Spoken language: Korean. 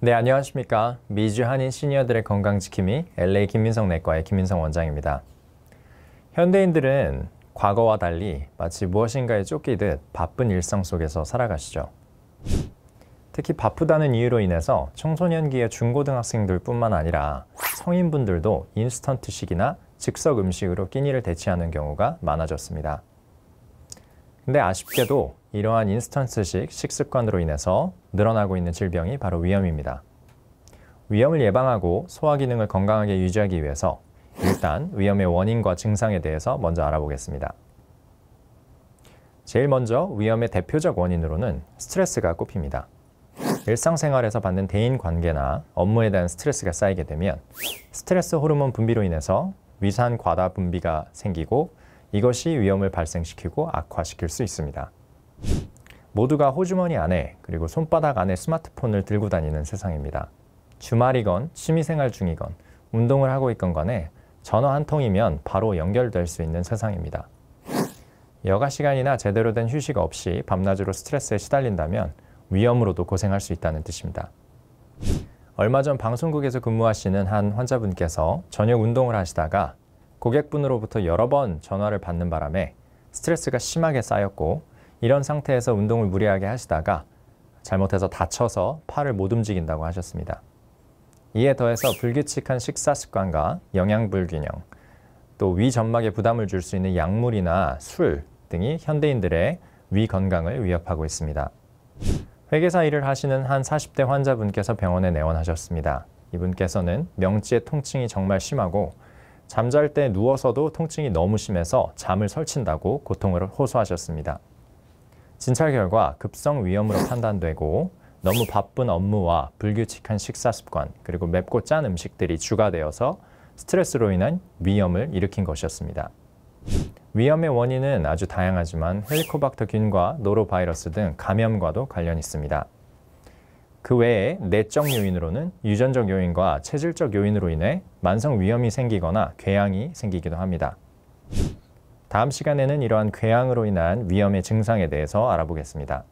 네, 안녕하십니까. 미주 한인 시니어들의 건강지킴이 LA 김민성 내과의 김민성 원장입니다. 현대인들은 과거와 달리 마치 무엇인가에 쫓기듯 바쁜 일상 속에서 살아가시죠. 특히 바쁘다는 이유로 인해서 청소년기의 중고등학생들 뿐만 아니라 성인분들도 인스턴트식이나 즉석 음식으로 끼니를 대체하는 경우가 많아졌습니다. 근데 아쉽게도 이러한 인스턴스식 식습관으로 인해서 늘어나고 있는 질병이 바로 위염입니다. 위염을 예방하고 소화 기능을 건강하게 유지하기 위해서 일단 위염의 원인과 증상에 대해서 먼저 알아보겠습니다. 제일 먼저 위염의 대표적 원인으로는 스트레스가 꼽힙니다. 일상생활에서 받는 대인관계나 업무에 대한 스트레스가 쌓이게 되면 스트레스 호르몬 분비로 인해서 위산 과다 분비가 생기고 이것이 위험을 발생시키고 악화시킬 수 있습니다. 모두가 호주머니 안에 그리고 손바닥 안에 스마트폰을 들고 다니는 세상입니다. 주말이건 취미생활 중이건 운동을 하고 있건 간에 전화 한 통이면 바로 연결될 수 있는 세상입니다. 여가 시간이나 제대로 된 휴식 없이 밤낮으로 스트레스에 시달린다면 위험으로도 고생할 수 있다는 뜻입니다. 얼마 전 방송국에서 근무하시는 한 환자분께서 저녁 운동을 하시다가 고객분으로부터 여러 번 전화를 받는 바람에 스트레스가 심하게 쌓였고 이런 상태에서 운동을 무리하게 하시다가 잘못해서 다쳐서 팔을 못 움직인다고 하셨습니다. 이에 더해서 불규칙한 식사 습관과 영양 불균형, 또 위점막에 부담을 줄 수 있는 약물이나 술 등이 현대인들의 위 건강을 위협하고 있습니다. 회계사 일을 하시는 한 40대 환자분께서 병원에 내원하셨습니다. 이분께서는 명치의 통증이 정말 심하고 잠잘 때 누워서도 통증이 너무 심해서 잠을 설친다고 고통을 호소하셨습니다. 진찰 결과 급성 위염으로 판단되고 너무 바쁜 업무와 불규칙한 식사 습관 그리고 맵고 짠 음식들이 주가되어서 스트레스로 인한 위염을 일으킨 것이었습니다. 위염의 원인은 아주 다양하지만 헬리코박터균과 노로바이러스 등 감염과도 관련 있습니다. 그 외에 내적 요인으로는 유전적 요인과 체질적 요인으로 인해 만성 위염이 생기거나 궤양이 생기기도 합니다. 다음 시간에는 이러한 궤양으로 인한 위염의 증상에 대해서 알아보겠습니다.